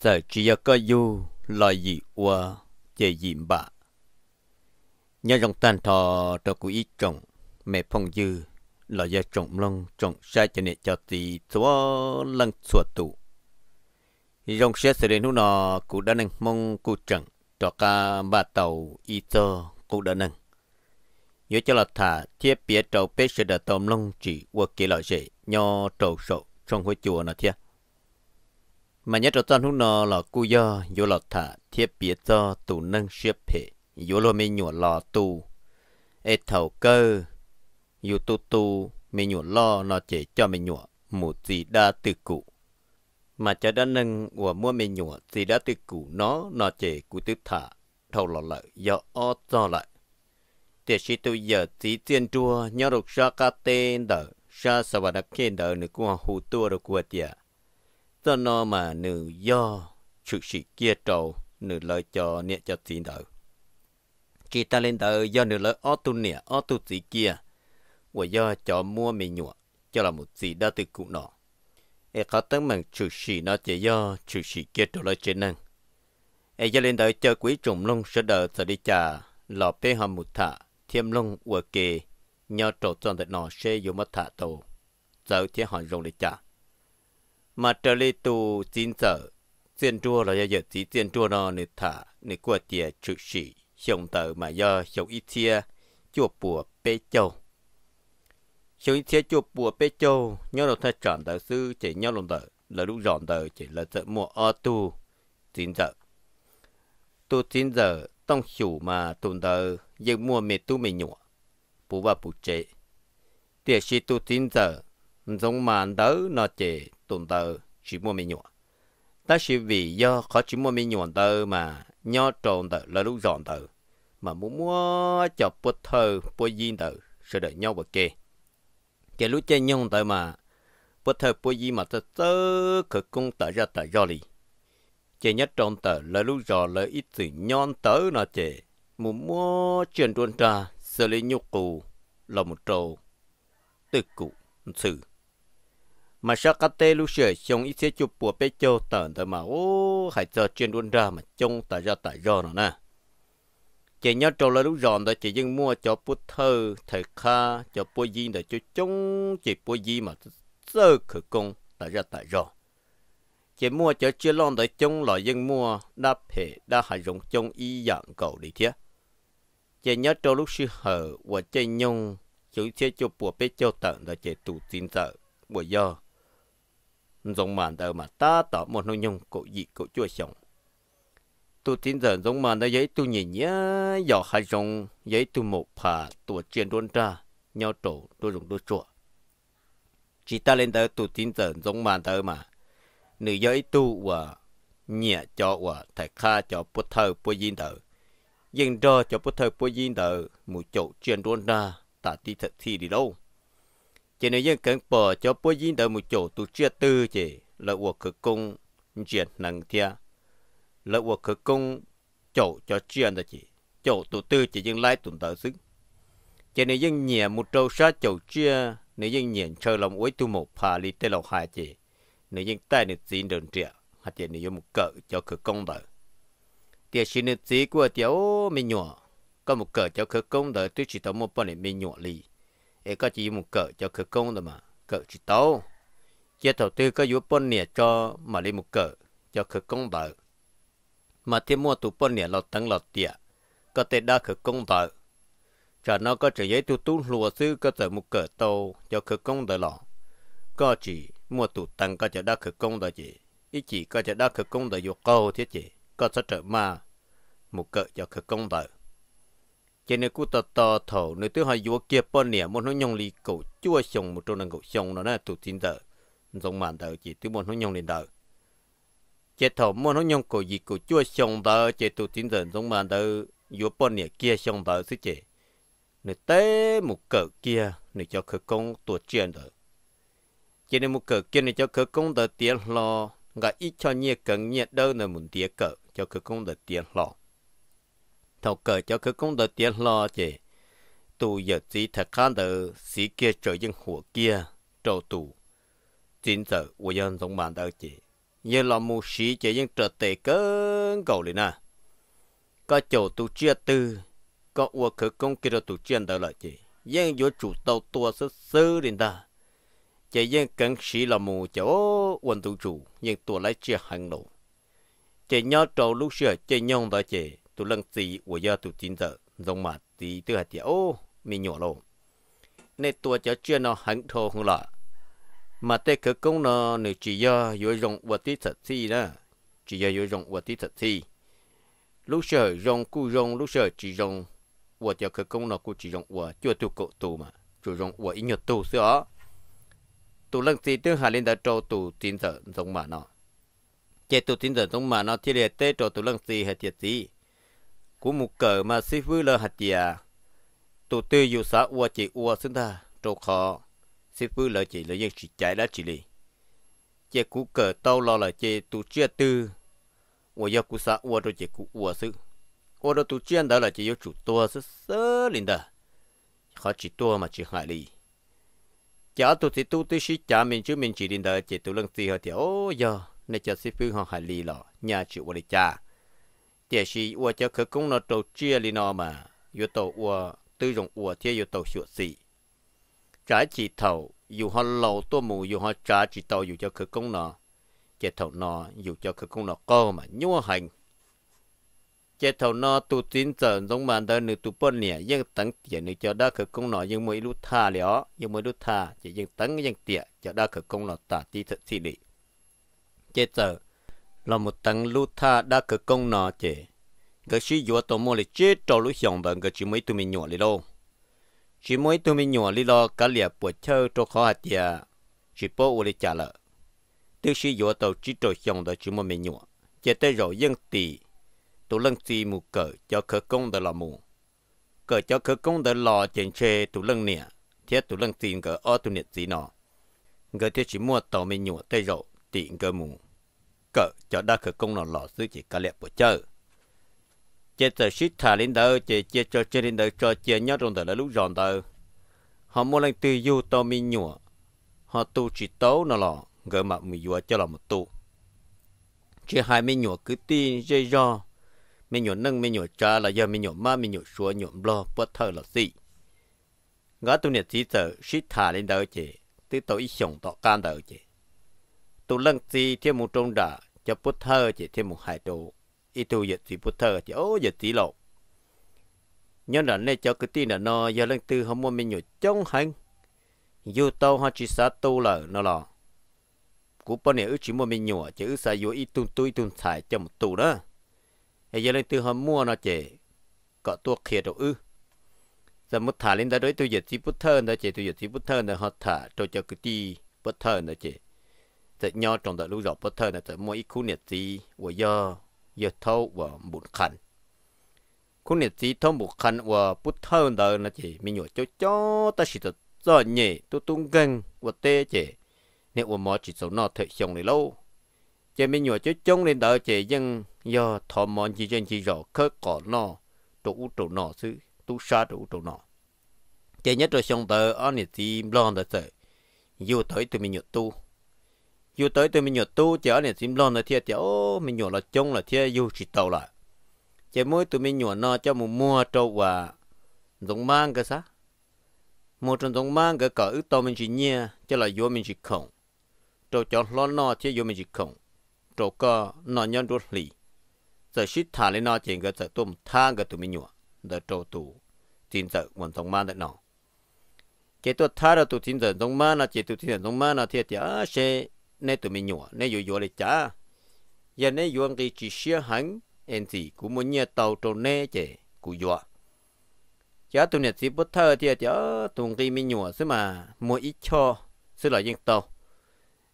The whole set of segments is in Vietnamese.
giờ chỉ có yêu là gì qua chỉ gì bà nhớ trong tan thọ cho cụ ít chồng mẹ phong dư là do trồng long trồng sai cho nên cho tí chúa lăng chúa tụ dòng xe sẽ đến lúc nọ cụ đã nâng mong cụ chẳng cho cả ba tàu y cho cụ đã nâng nhớ cho là thả thiết bia trầu bê sẽ đã tôm long chỉ qua kia là dễ nho trầu sổ trong hội chùa nó thiệt mà nhất là toàn hút nó là cú do vô lọt thả thiết bia cho tù nâng xếp hệ vô là mình nhổ lò tù ê thầu cơ dù tu tu mình nhổ lo nó chỉ cho mình nhổ một gì đa từ cụ mà cho đã nâng của mua mình nhổ gì đa từ cụ nó nó chỉ cụ tư thả thầu lò lợi do o cho lại thì khi tôi giờ chỉ tiên chua nhớ được sa cá tên đỡ sa sa và đặc khen đỡ nữa của hồ tua được của tiệt cho nó mà nữ do sự sĩ kia trầu nữ lời cho nịa cho tí đỡ chỉ ta lên đỡ do nữ lời ô tu nịa ô tu tí kia và do cho mua mì nhụa cho là một gì đó từ cụ nọ e khó tấn bằng sự sĩ nó chỉ do sự sĩ kia trầu lời trên năng e do lên đỡ cho quý trùng lông sẽ đỡ sẽ đi trà lọ bê hòm một thả thiêm lông ua kề nhờ trầu tròn thật nọ sẽ dùng mất thả tàu giờ thì họ dùng để trả mà trở lại tù xin sợ xiên chua là giờ chỉ xiên chua nó nửa thả nửa qua tiề chữ sĩ xong tờ mà do xong ít chia chua bùa bê châu xong ít chia chua bùa bê châu nhớ đầu thay chọn tờ sư chỉ nhớ lòng tờ là lúc dọn tờ chỉ là sợ mua o tu xin sợ tu xin giờ tông chủ mà tồn tờ giờ mua mệt tu mệt nhọ bù ba bù chế tiề sĩ tu xin giờ giống mà đỡ nó chế tụng tờ chỉ mua mì nhuộn. Ta chỉ vì do khó chỉ mua mì nhuộn tờ mà nho trộn tờ là lúc dọn tờ. Mà muốn mua chọc bột thơ bột duyên tờ sẽ đợi nhau bột kê. Kể lúc chơi nhông tờ mà bột thơ bột duyên mà tờ tớ cực cung tờ ra tờ do lì. Chơi nhất trộn tờ là lúc dọ là ít từ nhon tớ nó chơi. Muốn mua chuyện trôn tra xử lý nhu cụ là một trầu tư cụ sự mà sao cái tê lúc sửa xong ít sẽ chụp bùa bé châu tận tới mà ô hãy cho chuyên đun ra mà trông tại ra tại do nó nè chị nhớ trâu là lúc giòn rồi chị dân mua cho bút thơ thầy kha cho bùa gì để cho trông chị bùa gì mà sơ khử công tại ra tại do chị mua cho chưa lon để trông loại dân mua đa hệ đa hại rộng trông y dạng cầu đi thiết chị nhớ trâu lúc sư hờ và chơi nhung chú sẽ chụp bùa bé châu tận rồi chị tụ tin sợ bùa do giống màn đời mà ta tỏ một nông nhung cổ dị cổ chua sống tu tin giờ giống màn đời giấy tu nhìn nhá dò hai giống giấy tu một phà tu chuyện đôn ra nhau trổ tu dùng tu chua chỉ ta lên tới tu tin giờ giống màn đời mà nữ giấy tu và nhẹ cho và thầy kha cho bút thơ bút diên đời dành do cho bút thơ bút diên đời một chỗ chuyện đôn ra ta đi thật thi đi đâu chỉ nếu dân cần bỏ cho bố dính đỡ một chỗ tu chia tư chỉ là của cơ công chuyện năng thia là của cơ công chỗ cho chuyện đó chỉ chỗ tu tư chỉ dân lái tụng tờ sức chỉ nếu dân nhẹ một trâu xa chỗ chia nếu dân nhẹ chơi lòng uế tu một phà li tê lòng hai chỉ nếu dân tay nếu dính đơn trịa hạt chỉ nếu một cỡ cho cơ công đỡ tiền xin nếu dí của tiểu mình nhỏ có một cỡ cho cơ công đỡ tôi chỉ tao một bọn mình nhỏ li ấy có chỉ một cỡ cho cửa công rồi mà cỡ chỉ tàu chế đầu tư có yếu bốn nè cho mà lấy một cỡ cho cửa công đỡ mà thêm mua tụ bốn nè lọt tăng lọt tiệt có thể đa cửa công đỡ cho nó có trở giấy tụ lùa sư có thể một cỡ tàu cho cửa công đỡ có chỉ mua tụ tăng có trở đa cửa công đỡ chỉ chỉ có trở đa cửa công đỡ vô câu thiết chỉ có sẽ trở mà một cỡ cho cửa công đỡ cho nên cô ta tờ thầu nếu tôi hỏi vua kia bao nhiêu muốn nó nhông li cổ chua xong một trong năng cổ xong nó nè tụ tin tờ giống màn tờ chỉ thứ muốn nó nhông lên tờ chế thầu muốn nó nhông cổ gì cổ chua xong tờ chế tụ tin tờ giống màn tờ vua bao nhiêu kia xong tờ xí chế nơi té một cờ kia nơi cho khởi công tổ chuyện tờ cho nên một cờ kia nếu cho khởi công tờ tiền lo ngã ít cho nhiệt cần nhiệt đâu nơi muốn tiền cờ cho khởi công tờ tiền lo thầu cờ cho cứ công đỡ tiền lo chứ tù giờ chỉ thật khá đỡ sĩ kia trở dân hùa kia trâu tù chính giờ của dân giống bạn đỡ chứ giờ là mù sĩ chỉ dân trở tệ cơn cầu lên à có chỗ tù chia tư có ua cứ công kia rồi tù chia đỡ lại chứ dân vô chủ tàu tua sơ sơ đến ta chỉ dân cần sĩ là mù chỗ quân tù chủ nhưng tua lại chia hàng lộ chỉ nhau trâu lúc xưa chỉ nhau đó chỉ tu lăng gì của giờ tu chín giờ rong mà tí tư hạt tiệt ô mi nhỏ lộ nên tua cháu chuyên nó hẳn thô không lạ mà tê cơ công nó nếu chỉ giờ yếu rong và tí thật thi đó chỉ giờ yếu rong và tí thật thi lúc sợ rong cu rong lúc sợ chỉ rong và cháu cơ công nó cu chỉ rong và chưa tu cộ tu mà chủ rong và ít nhật tu sữa tu lăng gì tư hạt lên đã cho tu chín giờ giống mà nó chế tu chín giờ giống mà nó thì liệt tê cho tu lăng gì hay tiệt gì của một cờ mà sĩ vư lơ hạt gì à tổ tư dù xã ua chỉ ua xin ta trâu khó sĩ vư lơ chỉ là dân chỉ chạy đã chỉ lì chế cú cờ tàu lo là chế tụ chia tư ua do cú xã ua rồi chế cú ua sư ua đó tụ chia đó là chế yêu chủ tua sơ sơ linh đó khó chỉ tua mà chỉ hại lì chả tụ thì tụ tư sĩ chả mình chứ mình chỉ linh đó chế tụ lần gì họ thì ô giờ nên chả sĩ vư họ hại lì lò nhà chịu ua lì cha địa sĩ ua cho khởi công nó trâu chia li nó mà yu tổ ua tư dùng ua chia yu tổ sụa xị trái chỉ thầu dù họ lâu tô mù dù họ trái chỉ tàu dù cho khởi công nó chế thầu nó dù cho khởi công nó co mà nhua hành chế thầu nó tu tín giờ giống mà đời nữ tu bôn nè nhưng tấn tiền nữ cho đa khởi công nó nhưng mỗi lúc tha lió nhưng mỗi lúc tha chỉ nhưng tấn nhưng tiệt cho đa khởi công nó tả tí thật xị lý chế thầu là một tầng lũ tha đã cử công nọ chế, cái sĩ vừa tổ mô là chết trò lũ hiọng bằng cái chỉ mấy tụi mình nhỏ đi đâu chỉ mấy tụi mình nhỏ đi lo cả liệp buổi chơi trò khó hạt tiệt chỉ bố uli trả lợ tiêu sĩ vừa tổ chỉ trò hiọng đó chỉ một mình nhỏ chỉ tới rồi dân tì tụ lăng tì mù cờ cho cử công đó là mù cờ cho cử công đó lò chèn chê tụ lăng nè thiết tụ lăng tì cờ o tụ nè tì nọ người thiết chỉ mua tàu mình nhỏ tới rồi tì cờ mù cỡ cho đa khởi công nó lọ sư chỉ cả lẹp bộ chơi chế tờ shit thả lên đầu chế chế cho chế lên đầu cho chế nhớ trong tờ là lúc giòn tờ. họ mua lên từ du to mi nhủa họ tu chỉ tấu nó lọ gỡ mặt mì dùa cho lọ một tu chế hai mi nhủa cứ tin dây do mi nhủa nâng mi nhủa cha là giờ mi nhủa ma mi nhủa xua nhủa lo bất thơ là gì ngã tu nhiệt chỉ tờ shit thả lên đầu chế từ tối sống tọ can đầu chế tu lăng gì thiên một trong đã cho bút thơ chỉ thêm một hai đồ ít tu giờ thì bút thơ chỉ ô giờ tí lộ nhân là này cho cái tin là nó do lần tư hôm muốn mình nhổ chống hành dù tàu hoa chỉ sát tu là nó là cú bên này ước chỉ muốn mình nhổ chỉ ước sai vô ít tu tu ít tu xài cho một tù đó hay do lần tư hôm mua nó chỉ có tua kia đồ ư giờ một thả lên đó đối tôi giờ chỉ bút thơ đó chỉ tôi giờ chỉ bút thơ đó họ thả tôi cho cái ti bút thơ đó chỉ จะย่อตรงแต่ลูกหลอกพอเธอเนี่ยจะมวยอีคู่เนี่ยจีว่าย่อย่อเท่าว่าบุญขันคู่เนี่ยจีท่องบุญขันว่าพุทเธอเดินนะจีมีหนวดจ้อจ้อแต่สิจะจ้อเนี่ยตุ้ตุ้งกังว่าเตจีเนี่ยว่าหมอจีสนอเถอะชงเลยลูกจะมีหนวดจ้อจ้องเลยเดินจียังย่อทอมอนจีจันจีหลอกเคอะก่อนนอตัวอุตัวนอซื้อตุ้ชาตัวอุตัวนอจีเนี่ยตัวชงเดินอันเนี่ยจีบลอนเดินเจอยู่ถอยตัวมีหนวดตู้ dù tới tôi mình nhổ tu chở này xin lon là thiệt chở mình nhổ là trông là thiệt dù chỉ tàu lại chỉ mỗi tụi mình nhổ nó cho một mua trâu và giống mang cái sao một trong giống mang cái cỡ ước to mình chỉ nhia cho là vô mình chỉ không trâu cho lo nó thiệt vô mình chỉ không trâu có nó nhân rút lì giờ xít thả lên nó chỉ cái giờ tôm thang cái tụi mình nhổ giờ trâu tu, tin giờ còn giống mang đấy nó chỉ tôi thả ra tụi tin giờ giống mang là chỉ tụi tin giờ giống mang là thiệt chở sẽ à, nè tụi mình nhổ nè dụ dụ lại chả giờ nè dụ cái chỉ xia hắn em gì cũng muốn nhớ tàu trâu nè chè cụ dụ chả tụi nè chỉ bất thơ thì à chả tụi cái mình nhổ xí mà mua ít cho xí là dân tàu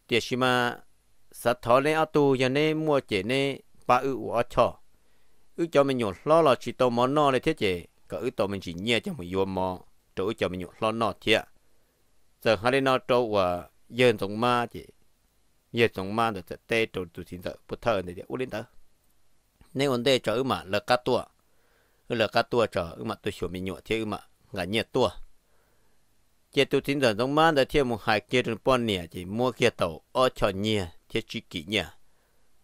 thì à xí mà sát thọ nè ở tu, giờ nè mua chè nè ba ư ở cho ư cho mình nhổ lo là chỉ tàu món no này thế chè cả ư tàu mình chỉ nhớ cho mình dụ mò chỗ cho mình nhổ lo nọ thiệt à. giờ hai nó trâu và dơn sống ma chị giờ chúng mà được tê trụ tụ sinh tớ bất thơ này u lên tớ nên vấn đề cho mà là cá tua là cá tua cho mà tôi hiểu mình nhọ thế mà ngã nhiệt tua giờ tuổi sinh tớ chúng mà được thêm một hai kia trên bốn năm thì mua kia tàu ở cho nhia thì chỉ kỹ nhia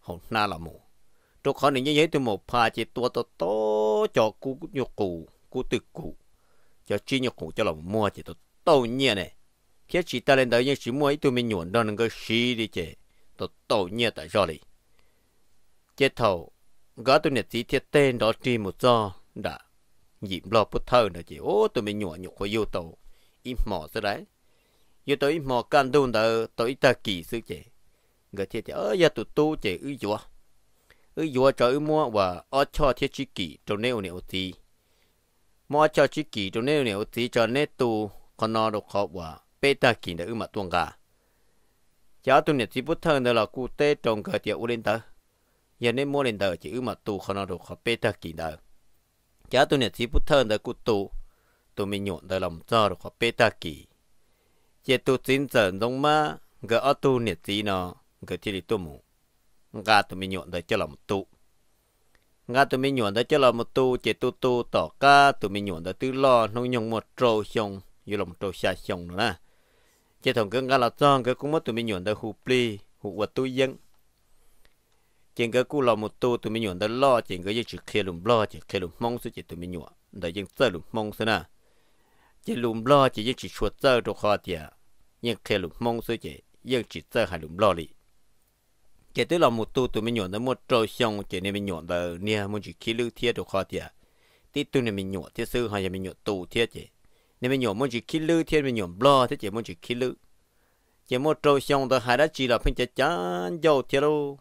hậu na là mù tôi khó nên như thế tôi một pha chỉ tua to to cho cú nhục cụ cú tự cụ cho chi nhục cụ cho là mua chỉ tôi tàu nhia này khi chỉ ta lên tới nhưng chỉ mua ít tụi mình nhuận đó là cái gì đi chứ tổ tổ nhẹ tại do lì chết thầu gã tôi nhật sĩ thiết tên đó tri một do đã nhịp lo bút thơ nữa chỉ ố tôi mới nhủa nhục của yêu tổ im mò ra đấy yêu tổ im mò can đun đờ tôi ta kỳ sư chế người thiết chế ơ giờ tụt tu chế ư dùa ư dùa cho ư mua và ở cho thiết chi kỳ trong nêu nêu gì mua cho chi kỳ trong nêu nêu gì cho nét tu con nó đâu khó và bê ta kỳ đã ư mà tuông gà giờ tụi nè chỉ bút thân đó là cụ tê trong cờ tiệt u linh tờ giờ nên mua linh tờ chỉ ư mà tu khó nó được khó bê tờ kỳ tờ giờ tụi nè chỉ bút thân đó cụ tu, tụi mình nhộn tờ lòng cho được khó bê tờ kỳ giờ tụi chính giờ giống mà gỡ ở tụi nè chỉ nó gỡ chỉ đi tụi mù ngà tụi mình nhộn tờ cho lòng tu, ngà tụi mình nhộn tờ cho lòng tu, tụ chỉ tụ tu tỏ ca tụi mình nhộn tờ tư lo nông nhung một trâu xong như lòng trâu xa xong nữa nè chỉ thằng cái ngã là trang cái cũng mất tụi mình nhổn tới hụp li hụp vật tôi dân chỉ cái cú lòng một tu tụi mình nhổn tới lo chỉ cái chỉ khe lùm lo chỉ khe lùm mong suy chỉ tụi mình nhổn để dân sợ lùm mong số nè chỉ lùm lo chỉ dân chỉ chuột sợ đồ khó tiệt nhưng khe lùm mong suy chỉ dân chỉ sợ hai lùm lo đi, chỉ tới lòng một tu tụi mình nhổn tới một trâu xong chỉ nên mình nhổn tới nè muốn chỉ khí lùm thiết đồ khó tiệt tí tụi nên mình nhổn thiết sư hay mình nhổn tu thiết chỉ nên mình nhổ muốn chỉ khí lư thiên mình nhổ lo thế chỉ muốn chỉ khí lư chỉ muốn trâu xong tờ hai đã chỉ là phim chỉ chán dầu thiên đâu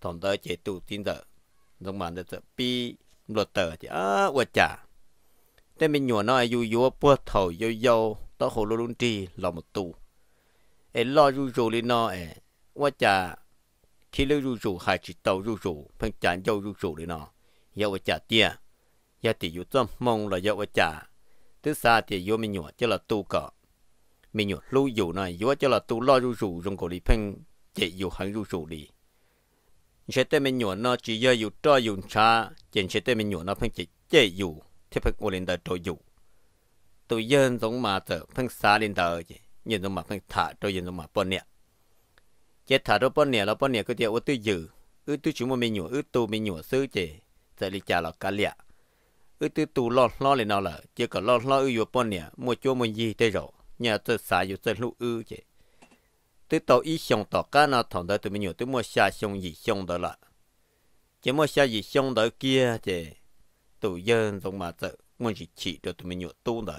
thằng tờ chỉ tụ tin tờ giống bạn tờ pi luật tờ chỉ á quạt chả nên mình nhổ nói dù dù bữa thầu dầu dầu tao hồ luôn trì là một tù ấy lo dù dù lên nó ấy quạt chả khí lư dù dù hai chỉ tàu dù dù phim chán dầu dù dù lên nó dầu quạt chả tia giờ thì dù tâm mong là dầu quạt chả tứ xa thì vô mình nhọ cho là tu cọ mình nhọ lưu dụ này vô cho là tu lo rủ rủ trong cổ đi phăng chạy dụ hắn rủ rủ đi sẽ tới mình nhọ nó chỉ do dụ cho dụ cha chỉ sẽ tới mình nhọ nó phăng chạy chạy dụ thì phăng ổn lên đời trội dụ tôi dân giống mà tờ phăng xa lên đời chứ nhìn giống mà phăng thả trôi nhìn giống mà bón nè chết thả trôi bón nè là bón nè cái điều tôi giữ ư tôi chỉ muốn mình nhọ ư tôi mình nhọ sư chứ tại lý cha là cả liệt ư tư tù lo lo lên nó là chỉ có lo lo ư vô bọn nè mua chỗ mua gì thế rồi nhà tôi xả vô tôi lũ ư chứ tôi tàu ý xong tàu cá nó thằng đó tôi mới nhớ tôi mua xa xong gì xong đó là chỉ mua xa gì xong đó kia chứ tụ dân giống mà tự mua gì chỉ cho tôi mới nhớ tu đó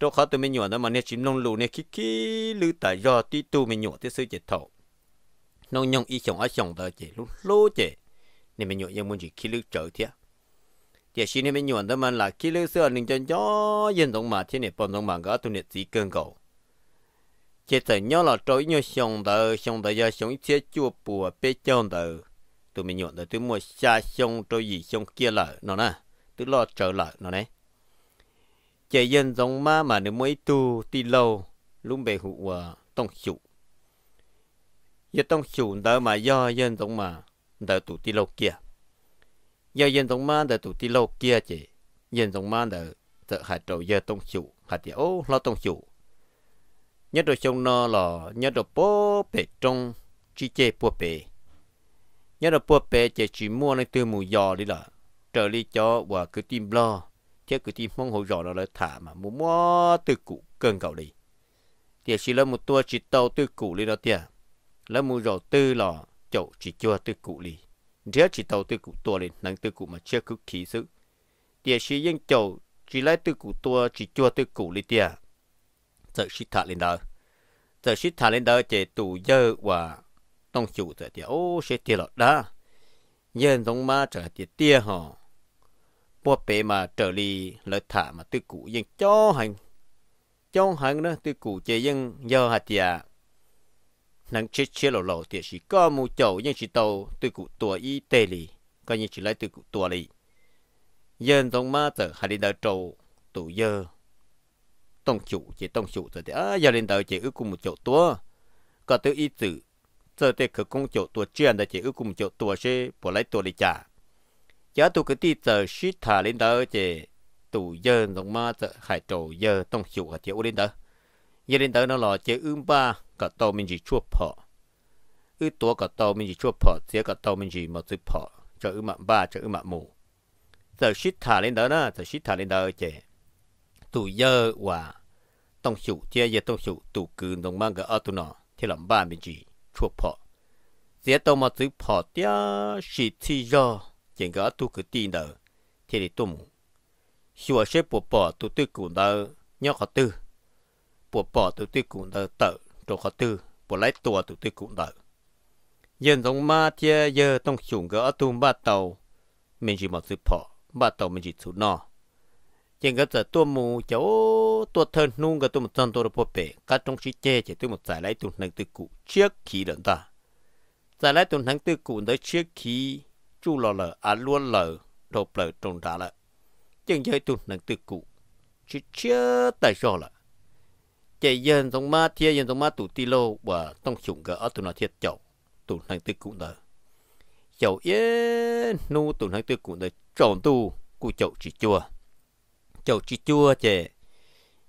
chỗ khác tôi mới nhớ nó mà nè chỉ nông lù nè kí kí lư tại do tí tu mới nhớ thế sự chỉ thầu nông nhông ý xong ở xong đó chứ lú lú chứ nè mới nhớ nhưng mua gì kí lư trở thiệt giờ xin em nhuận tâm mà là khi lưu sơ nên cho gió dân tổng mà trên này bọn tổng mà có tụi này chỉ cần cầu chỉ sợ nhớ là trôi nhớ xong tờ xong tờ giờ xong chế chua bùa bê chôn tờ tụi mình nhuận tờ tụi mua xa xong trôi gì xong kia lợ nó nè tụi lo trở lại nó nè chỉ dân tổng mà mà nếu mới tu ti lâu lúc bề hụ tông chủ giờ tông chủ tờ mà do dân tổng mà tờ tụi ti lâu kia giờ dân tông man để tụt đi lâu kia chị dân tông man để tự hạt trầu giờ tông chủ hạt thì ô lo tông chủ nhớ đồ trong nó là nhớ đồ bố bể trong chi chê bố bể nhớ đồ bố bể chỉ chỉ mua nên từ mù giò đi là trở đi cho và cứ tìm lo thế cứ tìm mong hồ giò nó lại thả mà mua mua từ cũ cần cầu đi thì chỉ là một tua chỉ tàu từ cũ đi đó tiền là mua giò tư lò chậu chỉ chua từ cũ đi rửa chỉ tàu từ cụ tua lên nâng từ cụ mà chưa cứ khí sự địa sĩ yên chầu chỉ lấy từ cụ tua chỉ chua từ cụ lên tia giờ sĩ thả lên đó giờ sĩ thả lên đó chỉ tù dơ và tông chủ giờ tia ô sẽ tia lọt đó yên giống ma trở tia tia họ bố bé mà trở đi lợi thả mà từ cụ yên cho hành cho hành đó từ cụ chỉ yên giờ hạt tia nàng chết chết lò lò thì chỉ có mù chậu nhưng chỉ tàu từ cụ tua y tê lì coi như chỉ lấy từ cụ tua lì dân trong ma tờ hai đi đào trầu tụ dơ tông chủ chỉ tông chủ rồi thì à giờ lên đào chỉ ước cùng một chậu tua có từ y tử giờ thì cứ công chậu tua chuyên là chỉ ước cùng một chậu tua sẽ bỏ lấy tua lì trả giá tụ cái tí tờ shit thả lên đào chỉ tụ dơ trong ma tờ hai trâu dơ tông chủ chỉ ước lên đào giờ đến tới nó là chế ưm ba cả tàu mình chỉ chua phở ư tua cả tàu mình chỉ chua phở chế cả tàu mình chỉ một chữ phở cho ư mặn ba cho ư mặn mù giờ shit thả lên đó nè giờ shit thả lên đó chế tụ giờ và tông sụ chế giờ tông sụ tụ cứ đồng mang cái ở tụ nó thì làm ba mình chỉ chua phở chế tàu một chữ phở tia shit thì giờ chuyện cái tụ cứ tin đó thì đi tụ mù sửa xếp bộ bỏ tụ tư cụ đó nhớ khó tư bộ bỏ tụi tôi cũng đỡ tợ đồ khó tư bộ lấy tùa tụi tôi cũng đỡ dân giống ma thia giờ tông chuồng gỡ tung ba tàu mình chỉ một sự bỏ ba tàu mình chỉ chủ nọ trên cái giờ tôi mù cháu tôi thân nung cái tôi một chân tôi được bộ bể các trong sĩ che chỉ tôi một giải lấy tụi năng tư cụ trước khi lần ta giải lấy tụi năng tư cụ tới trước khi chu lò lờ à luôn lờ đồ lờ trồng đá lợ chân giới tụi năng tư cụ chỉ chưa tại sao lợ chạy dân giống ma thiê dân giống ma tụ tì lô và tông chủng gỡ tụ nó thiệt chậu tụ hàng tư cũng đỡ chậu yên nu tụ hàng tư cũng đỡ tròn tu cụ chậu chỉ chua chậu chỉ chua chè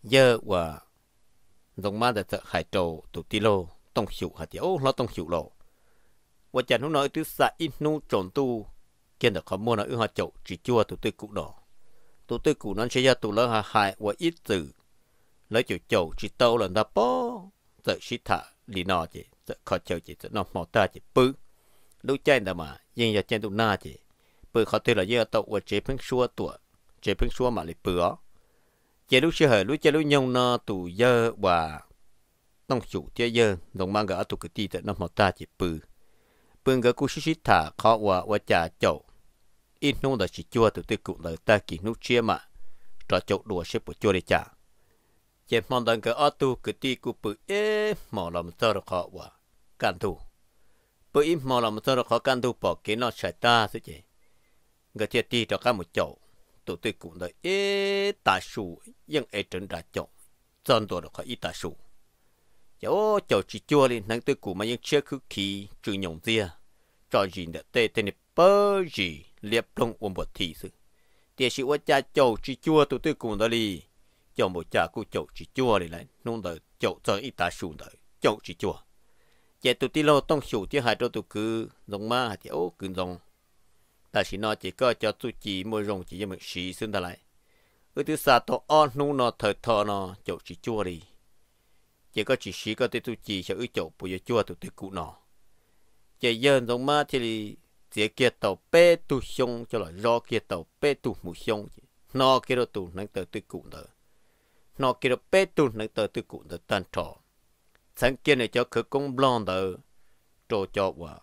giờ và giống ma đã sợ hải trầu tụ tì lô tông chủng hạt tiểu nó tông chủng lộ và chẳng nói tứ xa in nu tròn tu kia được khó mua nó ư hạt chậu chỉ chua tụ tư cũng đỏ tụ tư cũng nó sẽ ra tụ lỡ hại và ít tử lấy chỗ chỗ chỉ tàu là ta bó sợ chỉ thả đi nọ chỉ sợ khó chờ chỉ sợ nó mò ta chỉ bự lúc chen ta mà nhưng giờ chen tụ na chỉ bự khó thấy là giờ tàu ở chế phân xua tuổi chế phân xua mà lại bự chế lúc chơi hơi, lúc chơi lúc nhông nó tụ giờ và tông chủ chế giờ đồng mang gỡ tụ cái ti sợ nó mò ta chỉ bự bự gỡ cú xí xí thả khó và và trả chậu ít nô là chỉ chua tụ tư cụ lời ta kỳ nút chia mà trò chỗ đùa xếp của chua để trả chế mong đăng cơ atu cứ e ti cụ bự ế mò làm tơ được họ quả can thủ bự im mò làm tơ được họ can thủ bỏ cái nó sải ta thế chế người chế ti cho các một chỗ tụi tôi cũng đợi ế ta sù nhưng ế trấn ra chỗ chân đồ được họ ít ta sù chỗ chỗ chỉ chua đi nắng tôi cũng mà những chiếc cứ khí trừ nhộng tia cho gì nữa tê tê nè bơ gì liệp lông uống bột thị sự tiếc sĩ quá cha chỗ chỉ chua tụi tôi cũng đợi đi cho một cha cô chậu chỉ chua để lại nung đời chậu cho ít ta sùn đời chậu chỉ chua chạy tụi ti lâu tông sủ chứ hai đôi tụi cứ rồng ma hai ô cứ rồng ta chỉ nói chỉ có cho tụi chỉ mua rồng chỉ cho mình xí xưng ta lại ở thứ xa tổ on nung nó thời thọ nó chậu chỉ chua đi chỉ có chỉ xí có tụi tụi chỉ sẽ ư chậu bùi chua tụi tụi cụ nó chạy dần rồng ma thì chỉ kia tàu bê tu xong cho là do kia tàu bê tu mù xong nó kia đó tụ năng tới tụi cụ đời nó kia được bê tù nữ tờ tư cụ tờ tàn trọ. Sáng kia này cho khứ công blon tờ trò cho và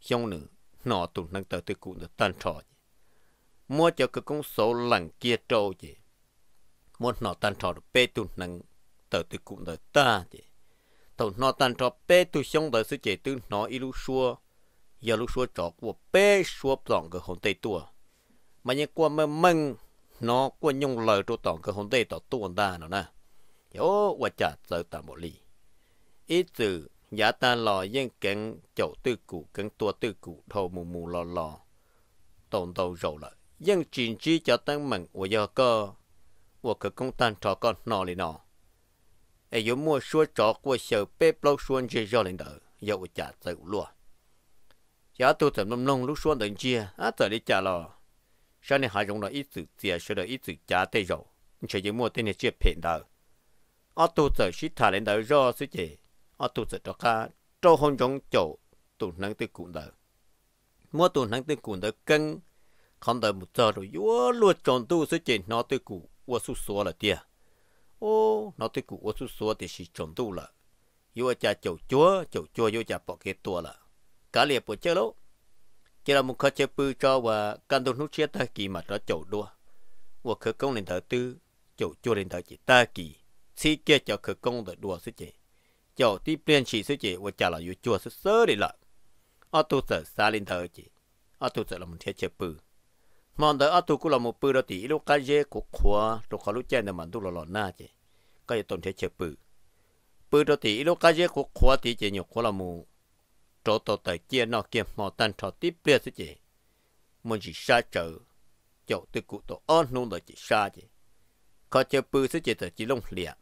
xong nữ nó tù nữ tờ tư cụ tờ tàn trọ. Mua cho khứ công số lặng kia trâu gì. Mua nó tàn trọ được bê tù nữ tờ tư cụ tờ ta gì. Tổng nó tàn trọ bê tù xong tờ sư chế tư nó y lũ xua. Giờ lũ xua trọ của bê xua blon cái hồn tây tùa. Mà nhé qua mơ mừng nó quên nhung lời tru tổng cơ hồn tê tỏ tuôn ta nó nè yếu qua chả giờ ta một lì ít từ giá ta lò yên kén chậu tư cụ kén tua tư cụ thầu mù mù lò lò tổng đầu rầu lại yên chín chi cho tăng mừng của giờ cơ của cơ công tan trò con nọ lì nọ ai yếu mua xua trò của sở bê lâu xuân chơi rò lên đỡ dậu chả giờ lúa giá tu tầm lông lông lúc xuân tận chia á giờ đi chả lò sau này họ dùng là ít sự tiền sau đó ít sự trả tây rồi chỉ những mua tiền này chưa phiền đâu ở tu sở sĩ thả lên đó do sự chị ở tu sở đó cả trâu hôn trong chỗ tu năng tư cũng đó mua tu năng tư cũng đó cân không đợi một giờ rồi vua luôn chọn tu sự chị nó tư cụ vua su số là tiền ô nó tư cụ vua su số thì chỉ chọn tu là vua cha chầu chúa chầu chúa vua cha bỏ cái tua là cả liệt bỏ chơi lâu chỉ là một khó chơi bư cho và căn đồ nút chết ta kỳ mà nó chậu đua và khởi công lên thở tư chậu chua lên thở chỉ ta kỳ chỉ kia cho khởi công được đua sức chị chậu tiếp liên chỉ sức chị và trả lời yêu chua sức sơ đi lại ở tu sở xa lên thở chị ở tu sở là một thế chơi bư mà đỡ ở tu cũng là một bư đó tỷ lúc cái dễ của khóa lúc khó lúc chơi là mình tu là lọ na chị cái tổn thế chơi bư bư đó tỷ lúc cái dễ của khóa tỷ chị nhục khóa là một chỗ tổ tài kia nó kia mò tan trò tiếp bia thế chị muốn chỉ xa chờ chỗ từ cụ tổ on luôn là chỉ xa chị có chơi bư thế chị thì chỉ lông lìa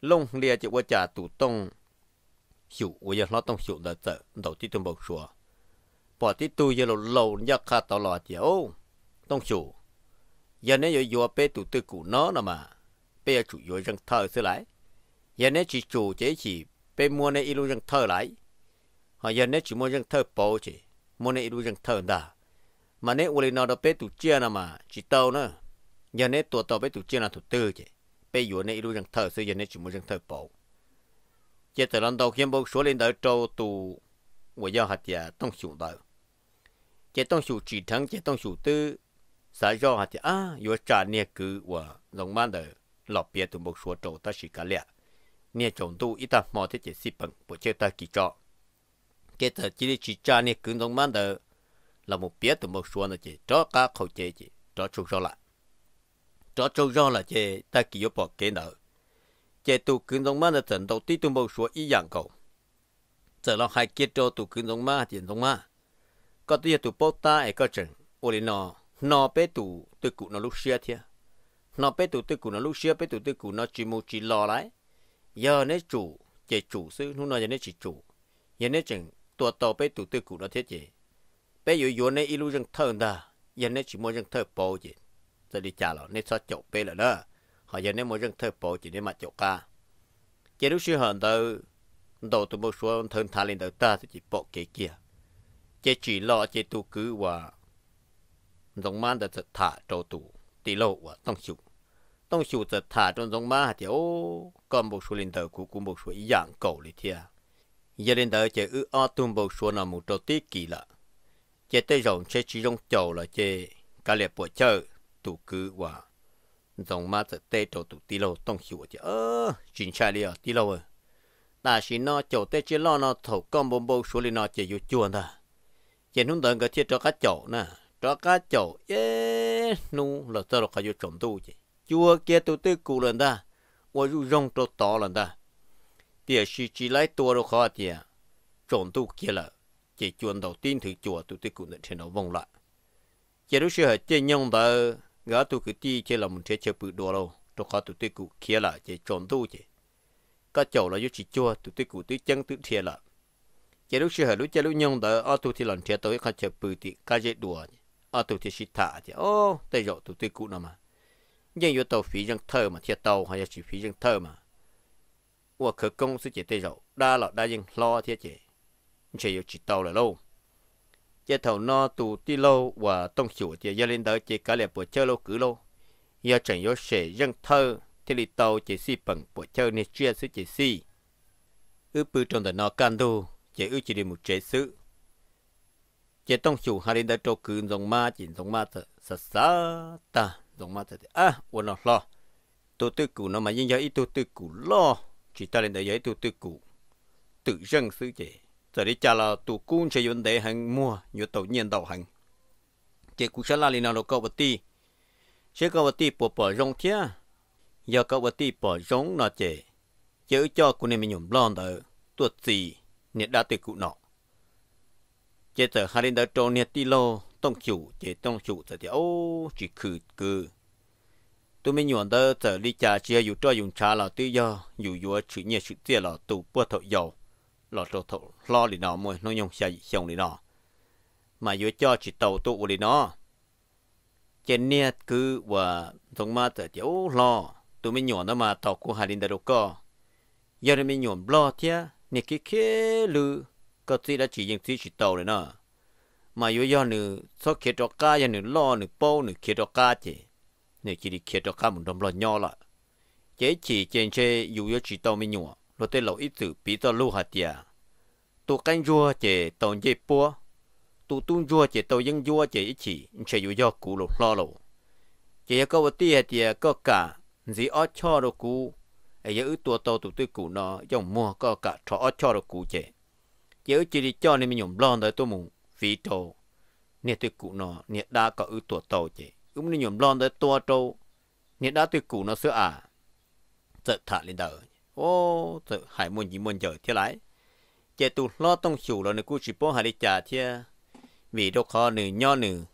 lông lìa chị qua trả tủ tông hiểu bây giờ nó tông hiểu là sợ đầu tiên tôi bảo sủa bỏ tí tu giờ lâu lâu nhắc khá tao lo chị ô tông hiểu giờ nếu giờ vừa bé tủ từ cụ nó nè mà bây giờ chủ yếu rằng thờ sẽ lại giờ nếu chỉ chủ chế chỉ bé mua nên ilu rằng thờ lại họ giờ nếu chỉ muốn rằng thơ bố chỉ muốn nên đủ rằng thơ đã mà nếu uli nào đó bé tụ chia nào mà chỉ tàu nữa giờ nếu tụ tàu bé tụ chia nào tụ tư chỉ bé vừa nên đủ rằng thơ xưa giờ nếu chỉ muốn rằng thơ bố giờ từ lần đầu khiêm bố số lên đỡ trâu tụ của giao hạt giả, tông sụn đỡ chỉ tông sụn chỉ thắng chỉ tông sụn tư xã do hạt giả, à vừa trả nia cứ của dòng man đỡ lọp bia tụ bố số trâu ta chỉ cả lẹ nè chồng tụ, ít ta mò thế chỉ xịt bằng bộ chơi ta kỳ trọ kết thợ chỉ chỉ cha này cứng đồng mang đờ là một biết từ một số nó chỉ cho cá khẩu chế chỉ cho chung cho lại cho chung cho là chỉ ta kỳ yếu bỏ cái nợ chế tụ cứng đồng mang là thần đầu tiên từ một số ý dạng cầu giờ là hai kia cho tụ cứng đồng mang tiền đồng mang có tuy tụ bốc ta ấy có chừng ô lên nó nó bé tụ tự cụ nó lúc xưa thia nó bé tụ tự cụ nó lúc xưa bé tụ tự cụ nó chỉ một chỉ lo lại giờ nếu chủ chế chủ sư lúc nào giờ nếu chỉ chủ giờ nếu chừng ตัวโตไปตุตุกูนะเทจีไปอยู่อยู่ในอีลูจังเทิงดายันในชิมจังเทิงโปจีจะดีจ้าหรอในซอจบไปเลยเนอะหายันในมจังเทิงโปจีในมาจบกาเจรุชิหันเดอ đầu tụi bố xua thân thả lên đầu ta thì chỉ bỏ kế kia chế chỉ lọ chế tu cứ và giống man đã giật thả trâu tụ tỷ lộ và tông chịu tông chịu giật thả trong giống man thì ô còn bố xua lên đầu cũng cũng bố xua ý dạng cầu lý thia giờ đến đó chế ư o tung bầu xuống là một trâu tiết kỳ lạ chế tới rộng chế chỉ rong chầu là chế cả lệ bộ chợ tụ cứ và rồng ma sẽ tê trâu tụ tí lâu tông hiểu chế ơ chính trai đi ở tí lâu à ta chỉ nó chầu tê chế lo nó thầu công bông bông xuống lên nó chế yêu chuồn ta chế nung đơn cái thiết cho cá chầu nè cho cá chầu ê nu là tao là cái yêu trộm tu chế chua kia tụ tư cù lần ta ôi rong trâu to lần ta địa sĩ chỉ lấy tua đâu khó tiền trộn tu kia là chỉ chuồn đầu tiên thử chùa tu tôi cũng trên đầu vòng lại chỉ lúc xưa chỉ nhông tờ gã tu cứ đi chỉ là một thế chơi bự đồ đâu đâu khó tu tôi cũng kia là chỉ trộn tu chỉ các chầu là chỉ chùa tu tôi cũng tới chân tụi thiệt là chỉ lúc xưa lúc chỉ lúc nhông tờ ở tu thì lần thiệt tới khá chơi bự thì cá dễ đồ ở tu thì xịt thả chỉ ô tay rồi tu tôi cũng nào mà nhưng vô tàu phí dân thơ mà thiệt tàu hay là chỉ phí dân thơ mà 我可公司姐对手，大老大应老铁姐，只有知道了喽。chế thầu nó tụ ti lâu và tông chủ chế gia lên đó chế cá lẹp bộ chơi lâu cứ lâu giờ chẳng yếu sẽ dân thơ thì tàu chế si bằng bộ chơi nè chia sứ chế si ư bự trong đời nó can đô chế ư chỉ được một chế sự, chế tông chủ hai lên đó trâu cứ dòng ma chỉ dòng ma thật sà sà ta dòng ma thật à ôn nó lo tụ tư cũ nó mà nhưng giờ ít tụ tư cũ lo chỉ ta lên để giấy tu tư cụ tự dân sư chế giờ đi cha là tu cung sẽ vấn đề hàng mua như tàu nhiên đầu hàng chế cũng sẽ là lên nào có vật ti sẽ có vật ti bỏ bỏ rong thia giờ có vật ti bỏ rong nó chế chữ cho cụ này mình nhổm lon đỡ tuột gì nhiệt đa tư cụ nọ chế giờ hai lên đỡ trâu nhiệt ti lô tông chủ chế tông chủ giờ thì ô chỉ khử cừ ตัวไม่หย่อนเด้อเจะลีจ่าเชียอยู่จ้อยู่ชาเหล่าตื้ย่ออยู่ยัวชื่อเนี่ยชื่อเตี้ยเหล่าตัวปั้วถอยเหล่าโตถอล้อลีนอมวยน้องยงใชายเฉียงลีนอมาอยู่จ้อจิตัวตวู่ลีนอเจนเนี่ยคือว่าตรงมาเจอเดี๋ยวล้อตัวไม่หย่อนเด้อมาตอกูฮาลินเดอร์ก็อย่าได้ไม่หย่อนบล็อตเทียนี่คิดเคีลือก็ตีละจียังตีชิตโตเลยเนาะมาอยู่ย่อหนึ่งสกิดดอกก้าอย่างหนึ่งล้อหนึ่งโป้หนึ่งขคี้ดอกก้าเจ nè chỉ đi kia cho cá mình đom lo nhỏ lại chế chỉ trên xe dù yếu chỉ tao mình nhua lo tới lâu ít tử bị tao lưu hạt tiệt tụ canh rùa chế tao dễ búa tụ tung rùa chế tao yên rùa chế ít chỉ chế dù yếu cũ lục lo lộ chế có vật tiệt tiệt có cả gì ót cho đồ cũ ấy yếu tua tàu tụ tôi cũ nó dòng mua có cả cho ót cho đồ cũ chế yếu chỉ đi cho nên mình nhổm lo tới tôi mù phí trầu nè tôi cũ nó nè đã có ưu tua tao chế cũng như nhổm lon tới tua trâu nên đã tuyệt cũ nó sữa à sợ thả lên đời, ô sợ hải môn gì môn chờ thế lại chế tu lo tông chủ là người cú chỉ bố hải đi trả thế vì đâu khó nữ nho nữ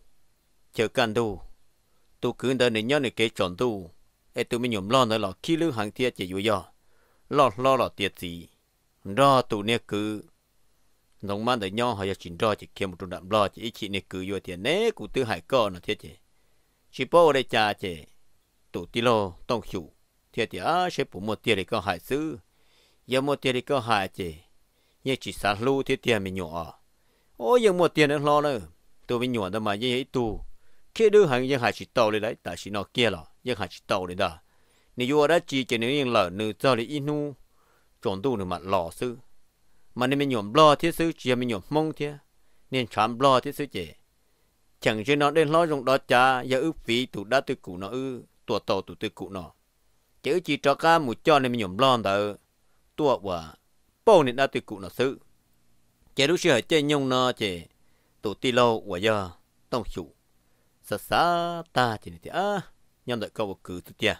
chờ can tu tu cứ đợi nữ nho nữ kế chọn tu ê tu mới nhổm lon tới lọ khi lưu hàng thế chạy vui do lo lo lọ tiệt gì đó tu nè cứ nông man đời nho họ giờ chuyển đó chỉ kiếm một trung đạm lo chỉ ít chị nè cứ vô tiền nè cụ tư hải co nó thế chứ ชิโปเได้จ่าเจตุติโลต้องชูเทียเดียเชปุ่มเตียริก็หายซื้อยามเตียริก็หายเจยังจิสารูเทียเตียมีหนัวโอ้ยังมเตียนั่งรอเนอตัวมีหนัวทำ่มยังไอตตูแค่ดูหางยังหายชิโตเลยได้แต่ชิโนเกียหอยังหายชิโตเลยได้นี่ยัวได้จีเจนึงยังหล่เนึงเจ้าเลยอินูจนตู้นึงมาหล่อซื้อ มันนี่มีหนัวบล้อเทียซื้อเจียมีหนัวมงเทียเนี่ยชามบล้อเทียซื้อเจ chẳng chứ nó đến lo dùng đó cha giờ ước phí tụ đã từ cụ nó ư tua tàu tụ từ cụ nó chứ chỉ cho cá một cho nên mình nhổm lon tờ tua quả bao nên đã từ cụ nó sự chế lúc xưa chơi nhung nó chế tụ ti lâu quả giờ tông chủ xa xa ta chỉ thì à nhầm đợi câu cứ tụ tia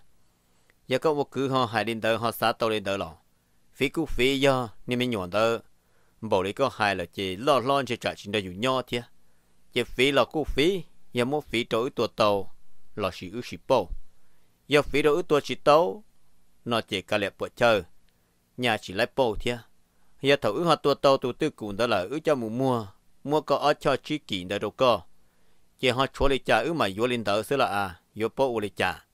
giờ câu cứ họ hai đến tờ họ sa tàu lên tờ lò phí cú phí do nên mình nhổm tờ bảo lấy có hai là chế lo lon chế trả chính để dùng nhau thiệt giờ phí là cú phí giờ mua phí trỗi tua tàu là sĩ ưu sĩ bầu giờ phí trỗi tua sĩ tàu nó chỉ cả lẹp bộ chơi nhà chỉ lấy bầu thia giờ thầu ưu hoa tua tàu tụ tư cùng đó là ưu cho mù mua mua có ở cho chi kỷ đó đâu có giờ họ chúa lấy trả ưu mà vô lên đỡ xứ là à vô bầu lấy trả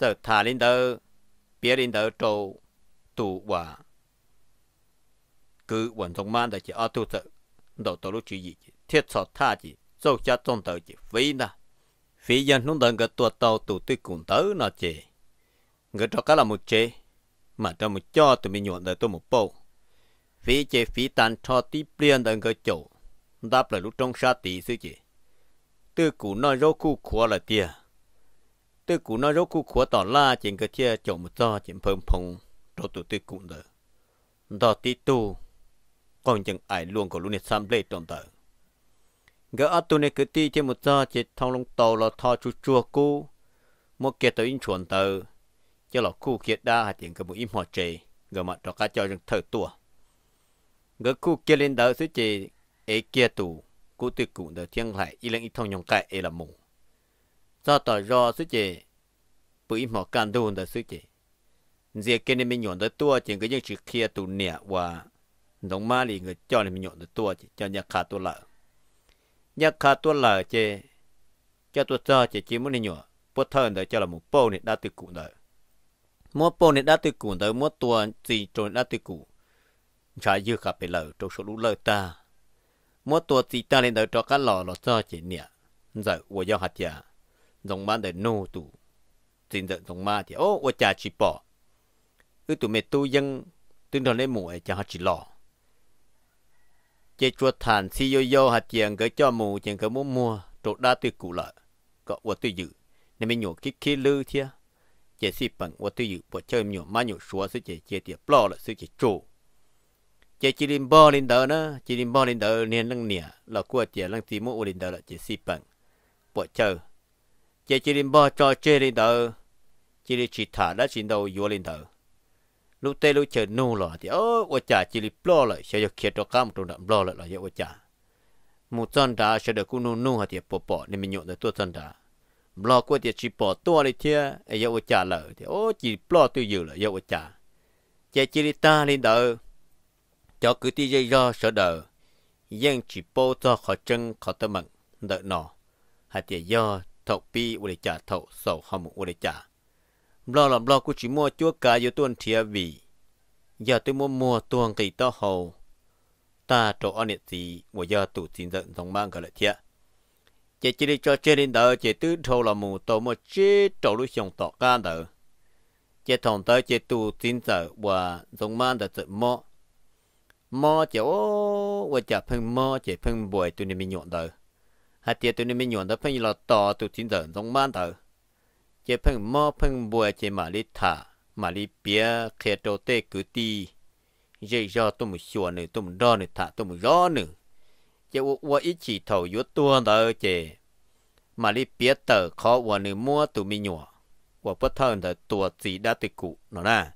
giờ thả lên đỡ bia lên đỡ trâu tụ và cứ quần thông man đã chỉ ở tụ tự đầu tàu lúc chỉ gì thiết sọ tha gì dâu cha trong tờ chỉ phí na phí dân nông dân cái tua tàu tụ tuy cùng tớ nó chê người cho cái là một chế mà cho một cho từ mình nhuận đời tôi một bầu phí chế phí tàn cho tí plien đằng cái chỗ đáp là lúc trong sa tí sư chê tư cũ nói rô khu khóa là tia tư cũ nói rô khu khóa tỏ la chênh cái chia chỗ một cho chênh phơm phồng rồi tụi tư cũ đời đó tí tu còn chẳng ai luôn có lúc này xăm lê trong tờ gỡ ở tu này cứ ti trên một giờ chỉ thông long tàu là thọ chu chua cú một kia tới in chuẩn tờ cho là khu kia đa hạt tiền cái bộ im họ chê gỡ mặt đó cá cho rừng thở tua gỡ khu kia lên đỡ xứ chê ấy kia tù cú tự cụ đỡ thiên lại y lên ít thông nhong cãi ấy là mù do tỏ do xứ chê bộ im họ can đồn đỡ xứ chê giờ kia nên mình nhọn đỡ tua chỉ cái những chữ kia tù nè và giống ma lì người cho nên mình nhọn đỡ tua chỉ cho nhà khá tua lợ ยักขาตัวหล่าเจจะตัวจ้าเจจิมุนนี่หนอปวดเทินเดจะละมุโปนี่ดาติกูเดมัวโปนี่ดาติกูเดมัวตัวจีจนดาติกุชายยืดขับไปเลยตรงสูรเลยตามัวตัวจีตาเลยเดจอกันหล่อหล่อจ้าเจเนี่ยจะวัวยอหัดยาตรงบ้านเดโนตูจินเดตรงมาเดโอ้วัวจ่าชิปออือตัวเมตุยังตึงโดนเล่หมวยจะหัดจีหล่อ chế chua thản si yo yo hạt tiền cái cho mù tiền cái muốn mua trộn đa tuy cũ lợ có vật tôi dự nên mình nhổ kí kí lư thia chế si bằng vật tôi dự bộ chơi nhổ má nhổ xóa sự chế chế tiệp lo là sự chế chủ chế chỉ lim bo lên đỡ nữa chỉ lim bo lên đỡ nên lăng nè là của tiền lăng tí mua lên đỡ là chế si bằng bộ chơi chế chỉ lim bo cho chơi lên đỡ chỉ chỉ thả đã chỉ đầu vô lên đỡ lúc tê lúc chờ nu lọ thì ơ ô cha chỉ lì blo lại sẽ được kia cho cam trong đậm blo lại là giờ ô cha, một chân đá sẽ được cũng nu nu hả thì bỏ bỏ nên mình nhộn được tôi chân đá blo qua thì chỉ bỏ tua đi thia ấy giờ ô cha lợ thì ô chỉ blo tôi dự là giờ ô cha, chạy chỉ lì ta lên đỡ cho cứ tí dây do sợ đỡ dân chỉ bô cho khó chân khó tâm mận đỡ nọ hả thì do thậu pi ô cha trả thậu sầu hầm ô để lo làm lo cũng chỉ mua chúa cả yếu tuân thiệt vì giờ tôi mua mua tuần kỳ to hầu ta chỗ anh gì mà giờ tụ tin giận dòng mang cả lại thiệt chỉ chỉ đi cho chơi đến đó chỉ tứ thâu là mù tổ mà chế trâu lúc xong tọ ca đó chỉ thòng tới chỉ tụ tin giờ và dòng mang đã tự mò mò chỉ ô và chả phun mò chỉ phun bồi tụi này mình nhọn đó hạt tiệt tụi này mình nhọn đó phun là tọ tụ tin giờ dòng mang đó chế phăng mò phăng bùa chế mà lì thả mà lì bia khe trâu tê cứ tì dây do tôi một xua nữa tôi đo nữa thả tôi một gió nữa chế u u ít chỉ thầu yếu tua đó chế mà lì bia tờ khó u nữa mua tụi mình nhỏ u bất thân tờ tua gì đã tụi cụ nó na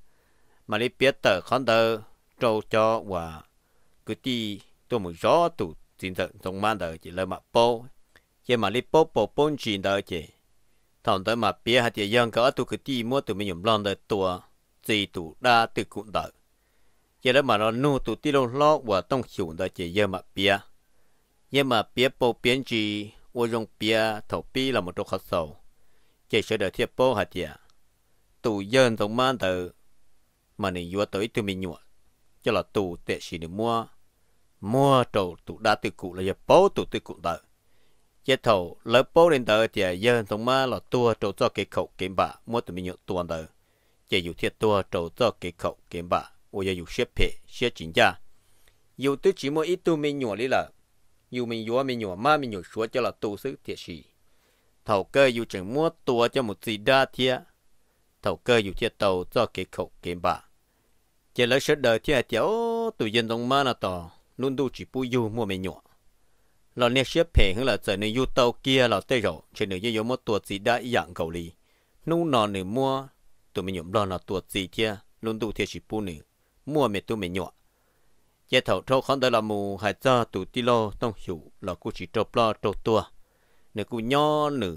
mà lì bia tờ khó tờ trâu cho u cứ tì tôi một gió tụi chính thật trong man tờ chỉ là mà bố chế mà lì bố bố bốn chỉ đó chế thằng tới mà bia hạt dây dân có tụi cái ti mua tụi mình nhầm lon đời tua gì tu đa tự cũng đợi giờ đó mà nó nu tụi ti lon lo và tông chịu đời chỉ giờ mà bia giờ mà bia bầu biến gì ô dùng bia thầu bi là một chỗ khó sầu chỉ sợ đời thiệp bầu hạt dây tụ dân trong mà đời mà nên vừa tới tụi mình nhụa cho là tụ tệ xin được mua mua đồ tụ đa tự cụ là giờ bố tụ tự cụ đợi giờ thầu lỡ bố lên tờ thì giờ thông mà là tua trâu cho cái khẩu kiếm bạ mua từ mình nhậu tuần tờ giờ dù thiệt tua trâu cho cái khẩu kiếm bạ ô giờ dù xếp phe xếp chính gia dù tôi chỉ mua ít tu mình nhậu đi là dù mình nhậu mình nhậu mà mình nhậu số cho là tu sức thiệt sĩ thầu cơ dù chẳng mua tua cho một gì đa thiệt thầu cơ dù thiệt tàu cho cái khẩu kiếm bạ giờ lỡ sẽ đời thiệt chéo tụi dân thông mà là tò luôn tu chỉ bùi dù mua mình nhậu เราเนี่ยเชื่อเพลงของเราจะในยูโตเกียเราเตะรอเช่นเดียวกับตัวจีได้อย่างเกาหลีนู่นนอนหนึ่งมัวตัวมันหยมรอนตัวจีเทียลุนดูเทียชิปูหนึ่งมัวเมตัวมันหยอเจ้าเถ่าเท่าของแต่ละมูหายจ้าตัวที่เราต้องหิวเรากู chỉ จบรอตัวตัวเนื้อกูย่อหนึ่ง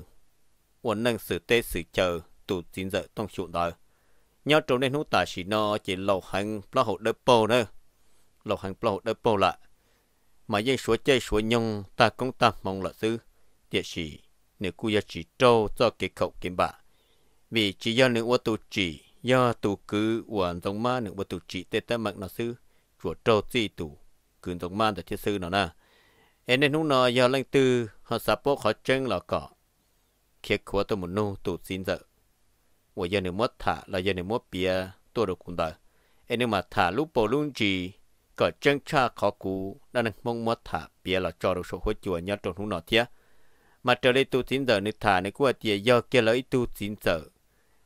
วันนั่งสือเตะสือเจอตัวจีนเจอต้องหิวได้ย่อตรงในนู้ตาชีนอเจเราหันปลาหดเดปโปเนอเราหันปลาหดเดปโปละ mà dây số chơi số nhung ta cũng ta mong là sư địa chỉ nếu cô giờ chỉ trâu cho cái khẩu kiếm bạ vì chỉ do nếu ô tu chỉ do tu cứ uẩn giống ma nếu ô tu chỉ tê ta mặc nó sư chùa trâu chi tu cứ giống ma để thiết sư nó na em nên lúc nào do lăng tư họ sắp bố họ chân là cọ khi khóa tôi một nô tu xin dợ ủa giờ nếu mất thả là giờ nếu mất bia tôi được cũng đời em nếu mà thả lúc bầu luôn chỉ có chân cha khó cú đã nâng mong mất thả bia là cho đồ số hối chùa nhớ trong hùng nọ thía mà trở lại tu tín giờ nước thả này của tiề do kia lấy tu tín giờ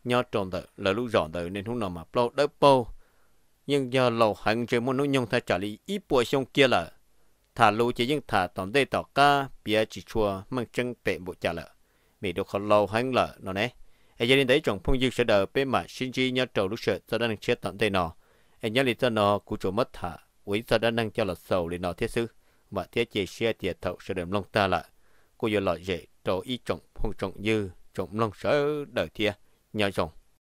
nhớ trong giờ là lúc rõ giờ nên hùng nọ mà bao đỡ bao nhưng giờ lâu hẳn trời muốn nuôi nhung thay trả lý ít bùa xong kia là thả lưu chỉ những thả tòn đây tỏ ca bia chỉ chùa mang chân tệ bộ trả lợ mì đồ khó lâu hẳn lợ nó nè ai gia đình đấy trong phong dương sẽ đợi bên mà sinh chi nhớ trầu lúc sợ cho đang chết tận đây nọ ai nhớ lý do nọ của chỗ mất thả quý sao đã nâng cho là sầu lên nó thiết sư và thiết chỉ xe tiệt thậu sẽ đem long ta là cô giờ lợi dễ trổ ý trọng phong trọng dư trọng long sở đời thiệt nhỏ rộng